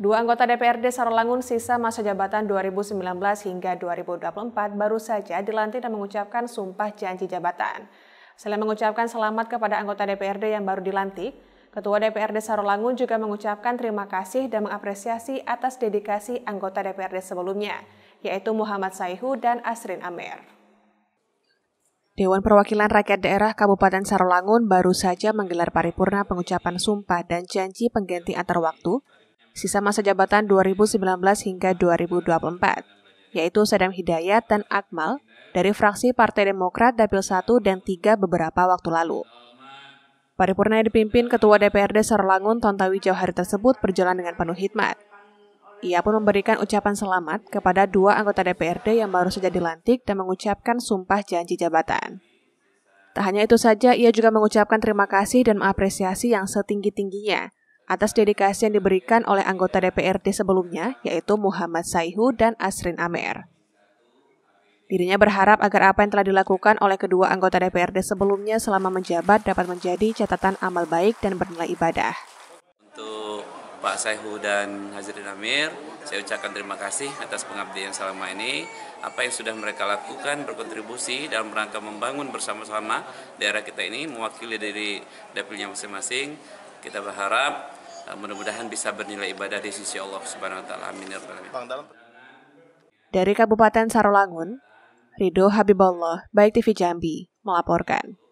Dua anggota DPRD Sarolangun sisa masa jabatan 2019 hingga 2024 baru saja dilantik dan mengucapkan sumpah janji jabatan. Selain mengucapkan selamat kepada anggota DPRD yang baru dilantik, Ketua DPRD Sarolangun juga mengucapkan terima kasih dan mengapresiasi atas dedikasi anggota DPRD sebelumnya, yaitu Muhammad Saihu dan Asrin Amer. Dewan Perwakilan Rakyat Daerah Kabupaten Sarolangun baru saja menggelar paripurna pengucapan sumpah dan janji pengganti antar waktu sisa masa jabatan 2019 hingga 2024, yaitu Sadam Hidayat dan Akmal dari fraksi Partai Demokrat Dapil 1 dan 3 beberapa waktu lalu. Paripurna yang dipimpin Ketua DPRD Serlangun Tontawi Jauhari tersebut berjalan dengan penuh hikmat. Ia pun memberikan ucapan selamat kepada dua anggota DPRD yang baru saja dilantik dan mengucapkan sumpah janji jabatan. Tak hanya itu saja, ia juga mengucapkan terima kasih dan mengapresiasi yang setinggi-tingginya atas dedikasi yang diberikan oleh anggota DPRD sebelumnya, yaitu Muhammad Saihu dan Asrin Amer. Dirinya berharap agar apa yang telah dilakukan oleh kedua anggota DPRD sebelumnya selama menjabat dapat menjadi catatan amal baik dan bernilai ibadah. Untuk Pak Saihu dan Hazirin Amir, saya ucapkan terima kasih atas pengabdian selama ini. Apa yang sudah mereka lakukan berkontribusi dalam rangka membangun bersama-sama daerah kita ini, mewakili dari dapilnya masing-masing. Kita berharap Eh, mudah-mudahan bisa bernilai ibadah di sisi Allah Subhanahu wa taala. Amin ya Dari Kabupaten Sarolangun, Rido Habiballah, Baik TV Jambi melaporkan.